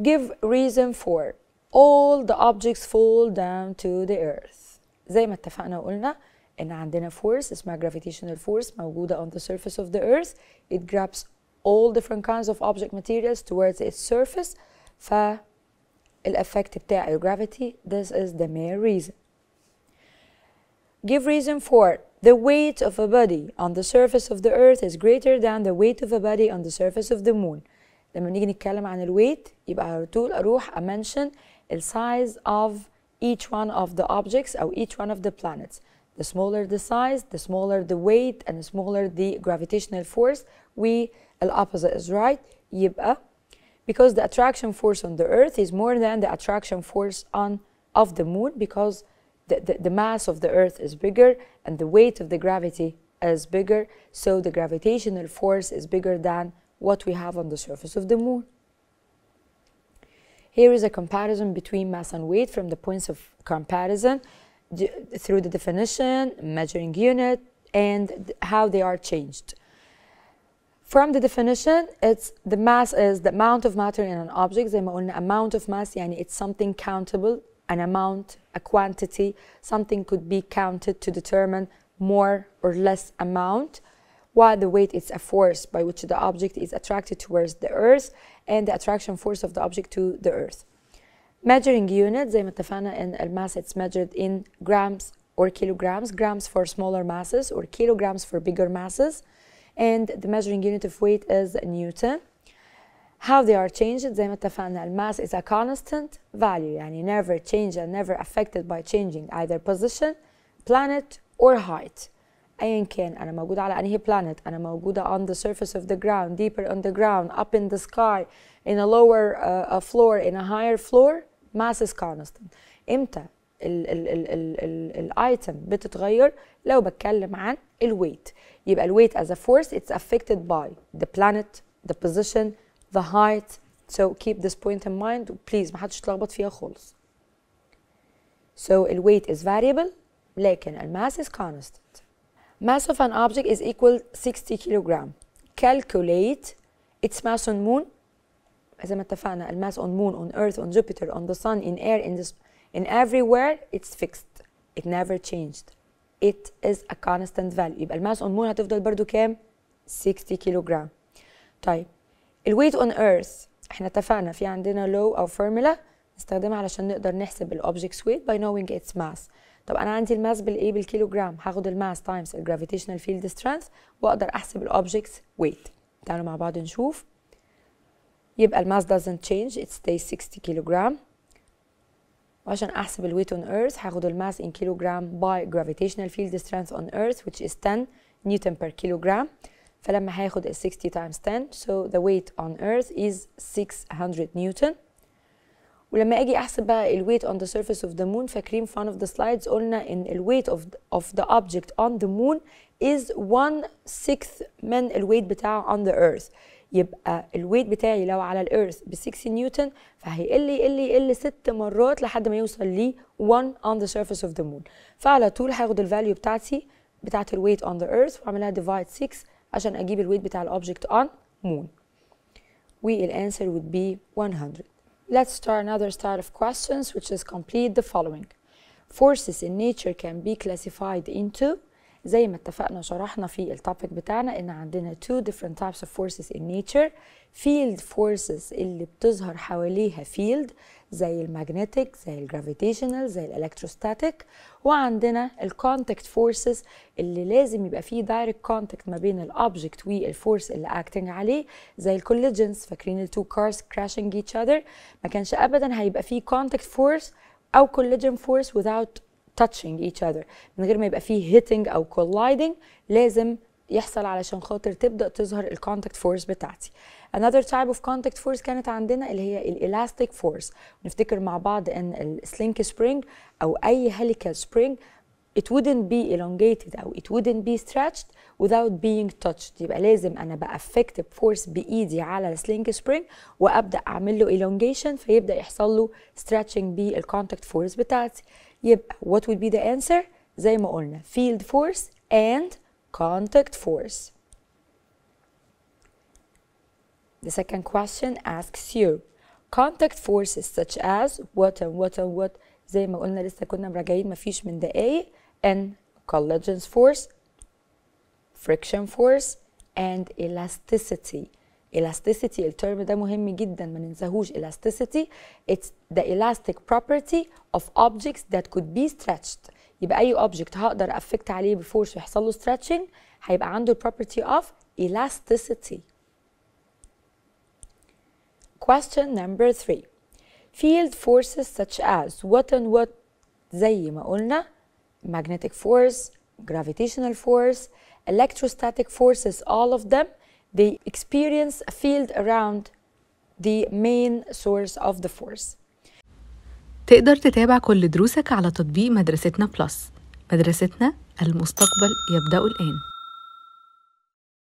give reason for all the objects fall down to the earth زي ما اتفقنا وقلنا ان عندنا force اسمها gravitational force موجودة on the surface of the earth it grabs all different kinds of object materials towards its surface فالeffect بتاع gravity this is the main reason give reason for the weight of a body on the surface of the earth is greater than the weight of a body on the surface of the moon لما نيجي نتكلم عن الويت يبقى على طول اروح امنشن السايز of each one of the objects or each one of the planets the smaller the size the smaller the weight and the smaller the gravitational force we the opposite is right يبقى because the attraction force on the earth is more than the attraction force on of the moon because the, the, the mass of the earth is bigger and the weight of the gravity is bigger so the gravitational force is bigger than what we have on the surface of the moon. Here is a comparison between mass and weight from the points of comparison through the definition, measuring unit, and how they are changed. From the definition, it's the mass is the amount of matter in an object, the amount of mass and it's something countable, an amount, a quantity, something could be counted to determine more or less amount while the weight is a force by which the object is attracted towards the earth and the attraction force of the object to the earth measuring unit زي ما اتفقنا it's measured in grams or kilograms grams for smaller masses or kilograms for bigger masses and the measuring unit of weight is newton how they are changed زي ما اتفقنا الماس is a constant value يعني never changed and never affected by changing either position planet or height ايا كان انا موجوده على انهي planet انا موجوده on the surface of the ground deeper on the ground up in the sky in a lower uh, a floor in a higher floor mass is constant امتى الايتم بتتغير لو بتكلم عن الويت يبقى الويت as a force it's affected by the planet the position the height so keep this point in mind please ما حدش يتلخبط فيها خالص so الويت is variable لكن الماس is constant Mass of an object is equal 60 kilogram. Calculate its mass on moon. إذا ما اتفقنا mass on moon, on earth, on Jupiter, on the sun, in air, in, this, in everywhere, it's fixed. It never changed. It is a constant value. يبقى mass on moon هتفضل برضو كام؟ 60 كيلوغرام. طيب weight on earth احنا اتفقنا في عندنا لو أو فورمولا نستخدمها علشان نقدر نحسب object's weight by knowing its mass. طب انا عندي الماس بالايه بالكيلو جرام هاخد الماس تايمز الجرافيتيشنال فيلد سترينث واقدر احسب الاوبجكتس ويت تعالوا مع بعض نشوف يبقى الماس doesn't change it stays 60 كيلو جرام وعشان احسب الويت اون ايرث هاخد الماس ان كيلو جرام باي جرافيتيشنال فيلد سترينث اون ايرث which is 10 نيوتن بير كيلو جرام فلما هاخد ال 60 تايمز 10 so the weight on earth is 600 نيوتن ولما اجي احسب بقى الويت on the surface of the moon فاكرين في one of the slides قلنا ان الويت of of the object on the moon is one sixth من الويت بتاعه on the earth يبقى الويت بتاعي لو على الارث ب 6 نيوتن فهيقل يقل يقل ست مرات لحد ما يوصل لي 1 on the surface of the moon فعلى طول هاخد الفاليو بتاعتي بتاعت الويت on the earth واعملها divide 6 عشان اجيب الويت بتاع الاوبجكت on moon والانسر would be 100 Let's start another style of questions, which is complete the following. Forces in nature can be classified into زي ما اتفقنا شرحنا في التوبيك بتاعنا ان عندنا two different types of forces in nature field forces اللي بتظهر حواليها field زي الماجنتيك زي الجرافيتيشنال زي الالكتروستاتيك وعندنا الكونتاكت فورسز اللي لازم يبقى فيه دايركت كونتاكت ما بين الاوبجكت والفورس اللي اكتنج عليه زي الكوليجنز فاكرين التو كارز كراشنج ايتش اذر ما كانش ابدا هيبقى فيه كونتاكت فورس او كوليجن فورس without touching each other من غير ما يبقى فيه hitting او colliding لازم يحصل علشان خاطر تبدا تظهر الكونتاكت فورس بتاعتي another type of contact force كانت عندنا اللي هي الالاستيك فورس نفتكر مع بعض ان السلينك سبرينج او اي هليكال سبرينج it wouldn't be elongated او it wouldn't be stretched without being touched يبقى لازم انا بافكت بفورس بايدي على السلينج سبرينج وابدا اعمل له elongation فيبدا يحصل له stretching بالكونتاكت فورس بتاعتي يبقى what would be the answer زي ما قلنا field force and contact force The second question asks you contact forces such as what and what and what زي ما قلنا لسه كنا مراجعين مفيش من دقايق and collagen force, friction force and elasticity elasticity الترم ده مهم جدا ما elasticity it's the elastic property of objects that could be stretched يبقى اي object هقدر افكت عليه بفورس ويحصل له stretching هيبقى عنده property of elasticity question number 3 field forces such as what and what زي ما قلنا magnetic force, gravitational force, electrostatic forces, all of them, they experience a field around the main source of the force. تقدر تتابع كل دروسك على تطبيق مدرستنا بلس مدرستنا المستقبل يبدأ الآن